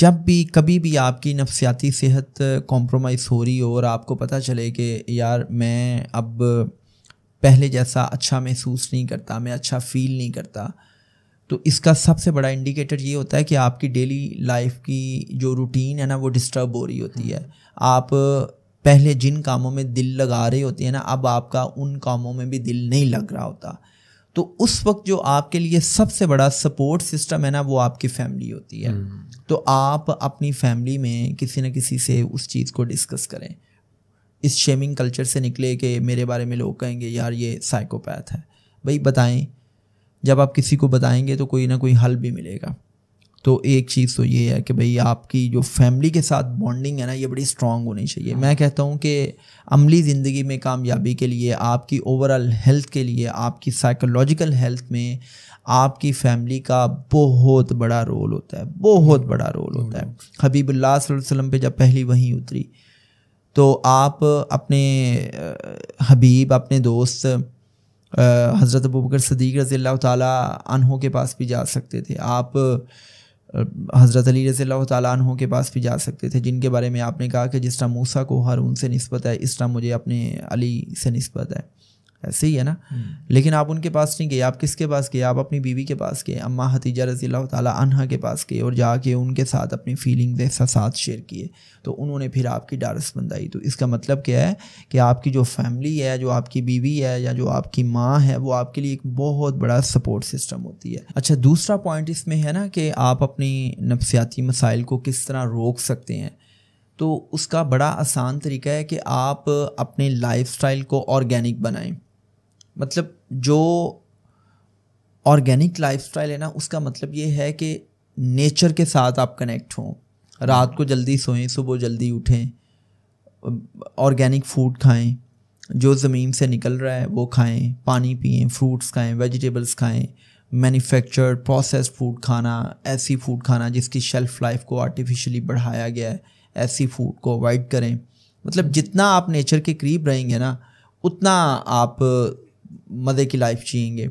जब भी कभी भी आपकी नफसियाती सेहत कॉम्प्रोमाइज़ हो रही हो और आपको पता चले कि यार मैं अब पहले जैसा अच्छा महसूस नहीं करता मैं अच्छा फील नहीं करता तो इसका सबसे बड़ा इंडिकेटर ये होता है कि आपकी डेली लाइफ की जो रूटीन है ना वो डिस्टर्ब हो रही होती है हम्म। आप पहले जिन कामों में दिल लगा रहे होते हैं ना अब आपका उन कामों में भी दिल नहीं लग रहा होता तो उस वक्त जो आपके लिए सबसे बड़ा सपोर्ट सिस्टम है ना वो आपकी फैमिली होती है हम्म। तो आप अपनी फैमिली में किसी न किसी से उस चीज़ को डिस्कस करें इस शेमिंग कल्चर से निकले कि मेरे बारे में लोग कहेंगे यार ये साइकोपैथ है भाई बताएं जब आप किसी को बताएंगे तो कोई ना कोई हल भी मिलेगा तो एक चीज़ तो ये है कि भाई आपकी जो फैमिली के साथ बॉन्डिंग है ना ये बड़ी स्ट्रांग होनी चाहिए हाँ। मैं कहता हूँ कि अमली ज़िंदगी में कामयाबी के लिए आपकी ओवरऑल हेल्थ के लिए आपकी साइकोलॉजिकल हेल्थ में आपकी फैमिली का बहुत बड़ा रोल होता है बहुत बड़ा रोल होता है हबीबुल्ला वसलम पे जब पहली वहीं उतरी तो आप अपने हबीब अपने दोस्त हज़रत अबू बकर सदीक रज़ी अल्लाह तहों के पास भी जा सकते थे आप हज़रत अली रज़ी तु के पास भी जा सकते थे जिनके बारे में आपने कहा कि जिस तरह मूसा को हारून से नस्बत है इस तरह मुझे अपने अली से नस्बत है ऐसे ही है ना हम्म। लेकिन आप उनके पास नहीं गए आप किसके पास गए आप अपनी बीवी के पास गए अम्मा हतीजा रजी अल्लाह अनहा के पास गए और जाके उनके साथ अपनी फीलिंग्स साथ शेयर किए तो उन्होंने फिर आपकी डारस बंदाई तो इसका मतलब क्या है कि आपकी जो फैमिली है जो आपकी बीवी है या जो आपकी माँ है वो आपके लिए एक बहुत बड़ा सपोर्ट सिस्टम होती है अच्छा दूसरा पॉइंट इसमें है ना कि आप अपनी नफसियाती मसाइल को किस तरह रोक सकते हैं तो उसका बड़ा आसान तरीका है कि आप अपने लाइफ को ऑर्गेनिक बनाएं मतलब जो ऑर्गेनिक लाइफस्टाइल है ना उसका मतलब ये है कि नेचर के साथ आप कनेक्ट हों रात को जल्दी सोएं सुबह जल्दी उठें ऑर्गेनिक फूड खाएं जो ज़मीन से निकल रहा है वो खाएं पानी पिएं फ्रूट्स खाएं वेजिटेबल्स खाएं मैन्युफैक्चर प्रोसेस फूड खाना ऐसी फूड खाना जिसकी शेल्फ़ लाइफ को आर्टिफिशियली बढ़ाया गया है ऐसी फूड को अवॉइड करें मतलब जितना आप नेचर के करीब रहेंगे ना उतना आप मज़े की लाइफ जियेंगे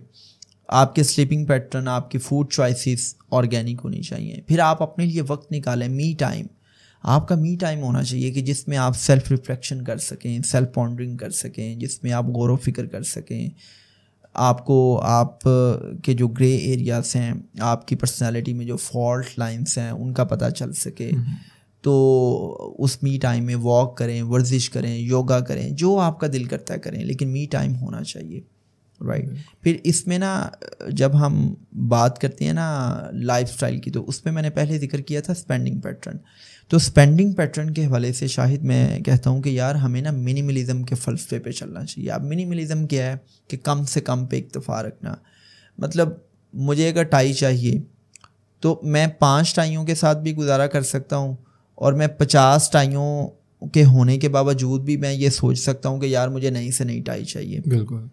आपके स्लीपिंग पैटर्न आपकी फूड चॉइसेस ऑर्गेनिक होनी चाहिए फिर आप अपने लिए वक्त निकालें मी टाइम आपका मी टाइम होना चाहिए कि जिसमें आप सेल्फ रिफ्लेक्शन कर सकें सेल्फ पॉन्ड्रिंग कर सकें जिसमें आप गौरव फिक्र कर सकें आपको आप के जो ग्रे एरियाज हैं आपकी पर्सनालिटी में जो फॉल्ट लाइंस हैं उनका पता चल सके हम्म। तो उस मी टाइम में वॉक करें वर्जिश करें योगा करें जो आपका दिल करता है करें लेकिन मी टाइम होना चाहिए राइट right. फिर इसमें ना जब हम बात करते हैं ना लाइफ की तो उस पर मैंने पहले जिक्र किया था स्पेंडिंग पैटर्न तो स्पेंडिंग पैटर्न के हवाले से शाहिद मैं कहता हूँ कि यार हमें ना मिनिमलिज्म के फलसफे पे चलना चाहिए अब मिनिमलिज्म क्या है कि कम से कम पे इतफ़ा रखना मतलब मुझे अगर टाई चाहिए तो मैं पाँच टाइयों के साथ भी गुजारा कर सकता हूँ और मैं पचास टाइयों के होने के बावजूद भी मैं ये सोच सकता हूँ कि यार मुझे नई से नई टाई चाहिए बिल्कुल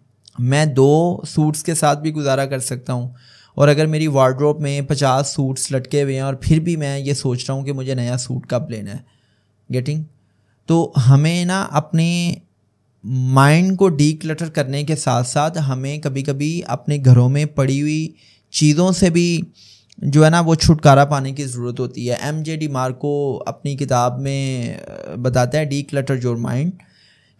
मैं दो सूट्स के साथ भी गुजारा कर सकता हूँ और अगर मेरी वार्ड्रोप में पचास सूट्स लटके हुए हैं और फिर भी मैं ये सोच रहा हूँ कि मुझे नया सूट कब लेना है गेटिंग तो हमें ना अपने माइंड को क्लटर करने के साथ साथ हमें कभी कभी अपने घरों में पड़ी हुई चीज़ों से भी जो है ना वो छुटकारा पाने की ज़रूरत होती है एम जे डी मार्को अपनी किताब में बताते हैं डी क्लटर योर माइंड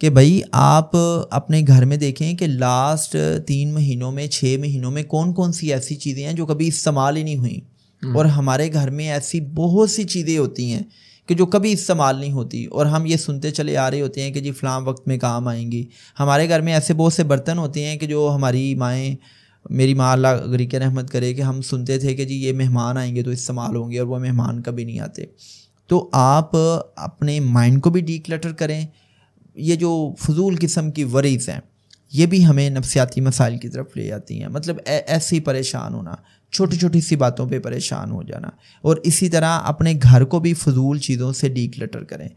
कि भाई आप अपने घर में देखें कि लास्ट तीन महीनों में छः महीनों में कौन कौन सी ऐसी चीज़ें हैं जो कभी इस्तेमाल ही नहीं हुई हम्म। और हमारे घर में ऐसी बहुत सी चीज़ें होती हैं कि जो कभी इस्तेमाल नहीं होती और हम ये सुनते चले आ रहे होते हैं कि जी फ़लाँ वक्त में काम आएंगी हमारे घर में ऐसे बहुत से बर्तन होते हैं कि जो हमारी माएँ मेरी माँ अल्लाह गरीक रहमत करे कि हम सुनते थे कि जी ये मेहमान आएंगे तो इस्तेमाल होंगे और वो मेहमान कभी नहीं आते तो आप अपने माइंड को भी डीक्लटर करें ये जो फजूल किस्म की वरीज़ हैं ये भी हमें नफसियाती मसाइल की तरफ ले जाती हैं मतलब ऐसे ही परेशान होना छोटी छोटी सी बातों पे परेशान हो जाना और इसी तरह अपने घर को भी फजूल चीज़ों से डीक्लटर करें